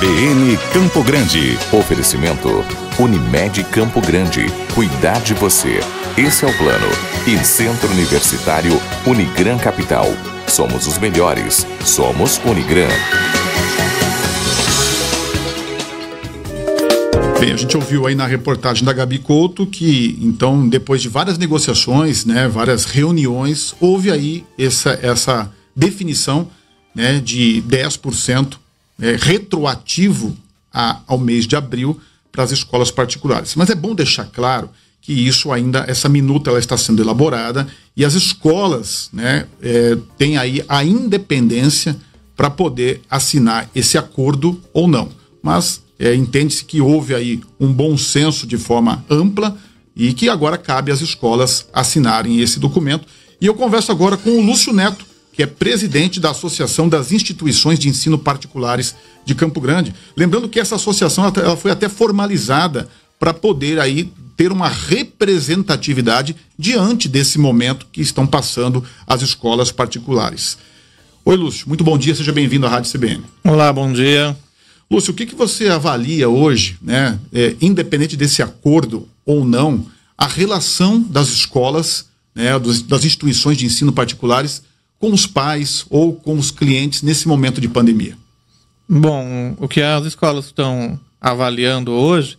BN Campo Grande. Oferecimento Unimed Campo Grande. Cuidar de você. Esse é o plano. E Centro Universitário Unigran Capital. Somos os melhores. Somos Unigran. Bem, a gente ouviu aí na reportagem da Gabi Couto que, então, depois de várias negociações, né, várias reuniões, houve aí essa, essa definição né, de 10% é, retroativo a, ao mês de abril para as escolas particulares. Mas é bom deixar claro que isso ainda, essa minuta ela está sendo elaborada e as escolas né, é, têm aí a independência para poder assinar esse acordo ou não. Mas é, entende-se que houve aí um bom senso de forma ampla e que agora cabe às escolas assinarem esse documento. E eu converso agora com o Lúcio Neto, que é presidente da Associação das Instituições de Ensino Particulares de Campo Grande. Lembrando que essa associação ela foi até formalizada para poder aí ter uma representatividade diante desse momento que estão passando as escolas particulares. Oi, Lúcio, muito bom dia, seja bem-vindo à Rádio CBN. Olá, bom dia. Lúcio, o que, que você avalia hoje, né, é, independente desse acordo ou não, a relação das escolas, né, dos, das instituições de ensino particulares com os pais ou com os clientes nesse momento de pandemia? Bom, o que as escolas estão avaliando hoje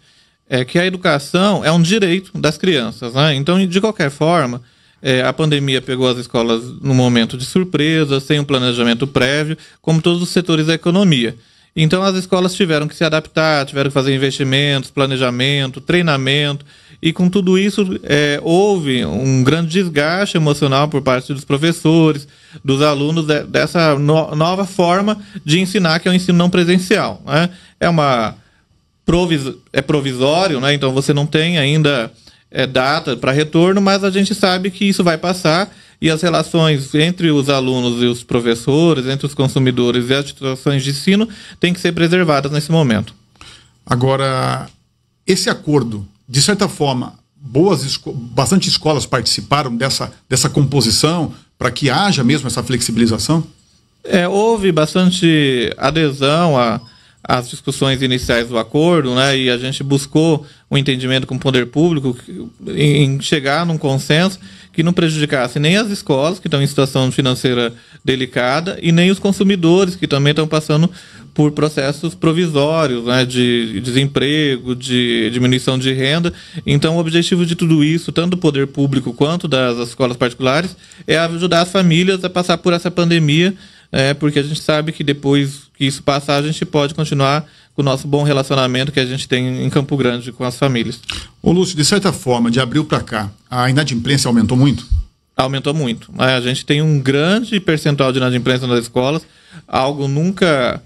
é que a educação é um direito das crianças. Né? Então, de qualquer forma, é, a pandemia pegou as escolas num momento de surpresa, sem um planejamento prévio, como todos os setores da economia. Então, as escolas tiveram que se adaptar, tiveram que fazer investimentos, planejamento, treinamento. E com tudo isso, é, houve um grande desgaste emocional por parte dos professores, dos alunos, de, dessa no, nova forma de ensinar, que é o ensino não presencial. Né? É, uma, provis, é provisório, né? então você não tem ainda é, data para retorno, mas a gente sabe que isso vai passar e as relações entre os alunos e os professores, entre os consumidores e as instituições de ensino, têm que ser preservadas nesse momento. Agora, esse acordo de certa forma, boas esco bastante escolas participaram dessa, dessa composição para que haja mesmo essa flexibilização? É, houve bastante adesão às discussões iniciais do acordo, né? E a gente buscou um entendimento com o poder público em chegar num consenso que não prejudicasse nem as escolas, que estão em situação financeira delicada, e nem os consumidores, que também estão passando por processos provisórios né, de desemprego, de diminuição de renda. Então, o objetivo de tudo isso, tanto do poder público quanto das escolas particulares, é ajudar as famílias a passar por essa pandemia, é, porque a gente sabe que depois que isso passar, a gente pode continuar com o nosso bom relacionamento que a gente tem em Campo Grande com as famílias. Ô Lúcio, de certa forma, de abril para cá, a inadimplência aumentou muito? Aumentou muito. Né? A gente tem um grande percentual de inadimplência nas escolas, algo nunca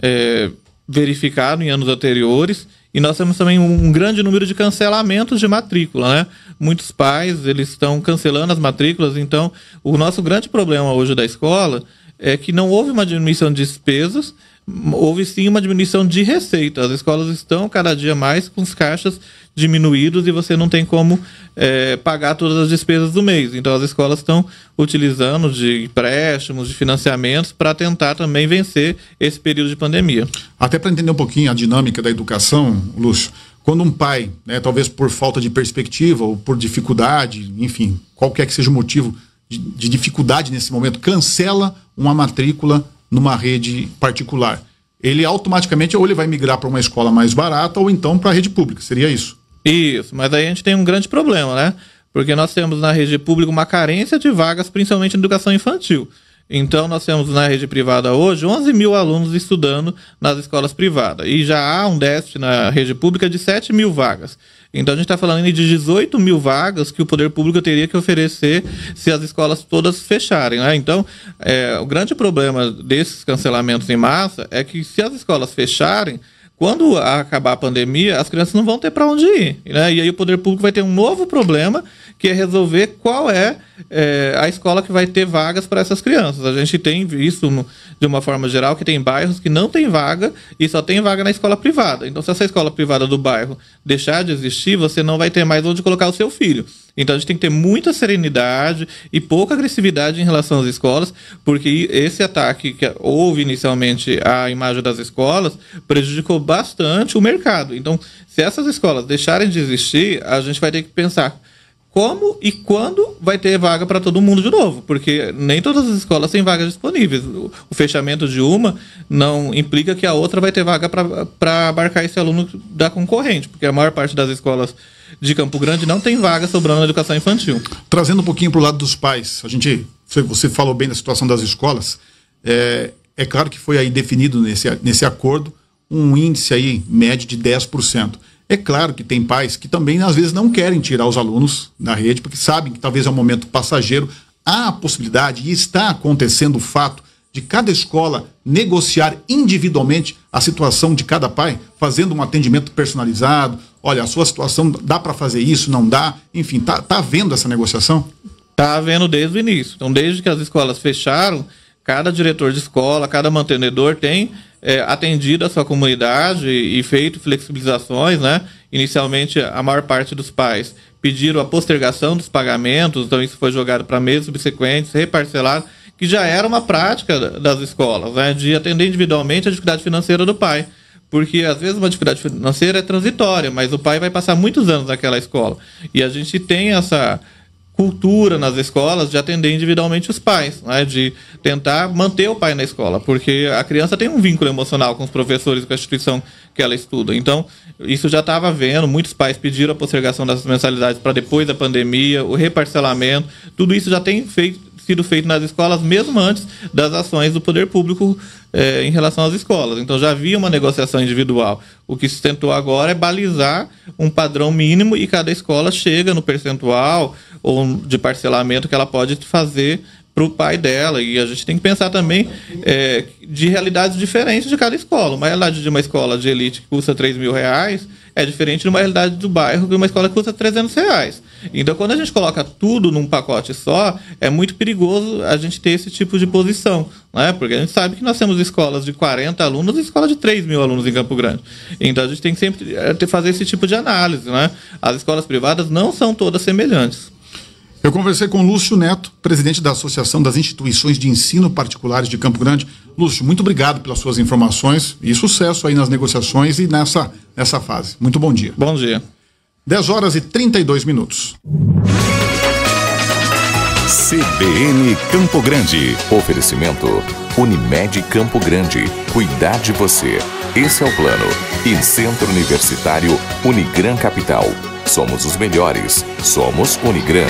é, verificado em anos anteriores. E nós temos também um grande número de cancelamentos de matrícula, né? Muitos pais, eles estão cancelando as matrículas, então o nosso grande problema hoje da escola é que não houve uma diminuição de despesas, houve sim uma diminuição de receita. As escolas estão cada dia mais com os caixas diminuídos e você não tem como é, pagar todas as despesas do mês. Então as escolas estão utilizando de empréstimos, de financiamentos para tentar também vencer esse período de pandemia. Até para entender um pouquinho a dinâmica da educação, Lúcio, quando um pai, né, talvez por falta de perspectiva ou por dificuldade, enfim, qualquer que seja o motivo de, de dificuldade nesse momento, cancela uma matrícula numa rede particular. Ele automaticamente ou ele vai migrar para uma escola mais barata ou então para a rede pública, seria isso. Isso, mas aí a gente tem um grande problema, né? Porque nós temos na rede pública uma carência de vagas, principalmente em educação infantil. Então, nós temos na rede privada hoje 11 mil alunos estudando nas escolas privadas. E já há um déficit na rede pública de 7 mil vagas. Então, a gente está falando de 18 mil vagas que o poder público teria que oferecer se as escolas todas fecharem. Né? Então, é, o grande problema desses cancelamentos em massa é que se as escolas fecharem, quando acabar a pandemia, as crianças não vão ter para onde ir. Né? E aí o poder público vai ter um novo problema, que é resolver qual é é, a escola que vai ter vagas para essas crianças. A gente tem visto, no, de uma forma geral, que tem bairros que não tem vaga e só tem vaga na escola privada. Então, se essa escola privada do bairro deixar de existir, você não vai ter mais onde colocar o seu filho. Então, a gente tem que ter muita serenidade e pouca agressividade em relação às escolas, porque esse ataque que houve inicialmente à imagem das escolas prejudicou bastante o mercado. Então, se essas escolas deixarem de existir, a gente vai ter que pensar como e quando vai ter vaga para todo mundo de novo, porque nem todas as escolas têm vagas disponíveis. O, fechamento de uma não implica que a outra vai ter vaga para abarcar esse aluno da concorrente, porque a maior parte das escolas de Campo Grande não tem vaga sobrando na educação infantil. Trazendo um pouquinho para o lado dos pais, a gente, você falou bem da situação das escolas, é, é claro que foi aí definido nesse, nesse acordo um índice aí médio de 10%. É claro que tem pais que também, às vezes, não querem tirar os alunos da rede, porque sabem que talvez é um momento passageiro. Há a possibilidade, e está acontecendo o fato, de cada escola negociar individualmente a situação de cada pai, fazendo um atendimento personalizado. Olha, a sua situação dá para fazer isso, não dá? Enfim, tá, tá havendo essa negociação? Tá havendo desde o início. Então, desde que as escolas fecharam, cada diretor de escola, cada mantenedor tem é, atendido a sua comunidade e, e feito flexibilizações, né? Inicialmente, a maior parte dos pais pediram a postergação dos pagamentos, então isso foi jogado para meses subsequentes, reparcelado, que já era uma prática das escolas, né? De atender individualmente a dificuldade financeira do pai. Porque às vezes uma dificuldade financeira é transitória, mas o pai vai passar muitos anos naquela escola. E a gente tem essa cultura nas escolas de atender individualmente os pais, né? de tentar manter o pai na escola, porque a criança tem um vínculo emocional com os professores, com a instituição que ela estuda. Então, isso já estava vendo, muitos pais pediram a postergação das mensalidades para depois da pandemia, o reparcelamento, tudo isso já tem feito, sido feito nas escolas mesmo antes das ações do poder público é, em relação às escolas. Então já havia uma negociação individual. O que se tentou agora é balizar um padrão mínimo e cada escola chega no percentual ou de parcelamento que ela pode fazer para o pai dela. E a gente tem que pensar também é, de realidades diferentes de cada escola. Uma realidade de uma escola de elite que custa 3 mil reais é diferente de uma realidade do bairro de uma escola que custa 300 reais. Então, quando a gente coloca tudo num pacote só, é muito perigoso a gente ter esse tipo de posição, né? Porque a gente sabe que nós temos escolas de 40 alunos e escola de 3 mil alunos em Campo Grande. Então, a gente tem que sempre eh, fazer esse tipo de análise, né? As escolas privadas não são todas semelhantes. Eu conversei com Lúcio Neto, presidente da Associação das Instituições de Ensino Particulares de Campo Grande. Lúcio, muito obrigado pelas suas informações e sucesso aí nas negociações e nessa, nessa fase. Muito bom dia. Bom dia. 10 horas e 32 minutos. CBN Campo Grande. Oferecimento Unimed Campo Grande. Cuidar de você. Esse é o plano. E Centro Universitário Unigran Capital. Somos os melhores. Somos Unigran.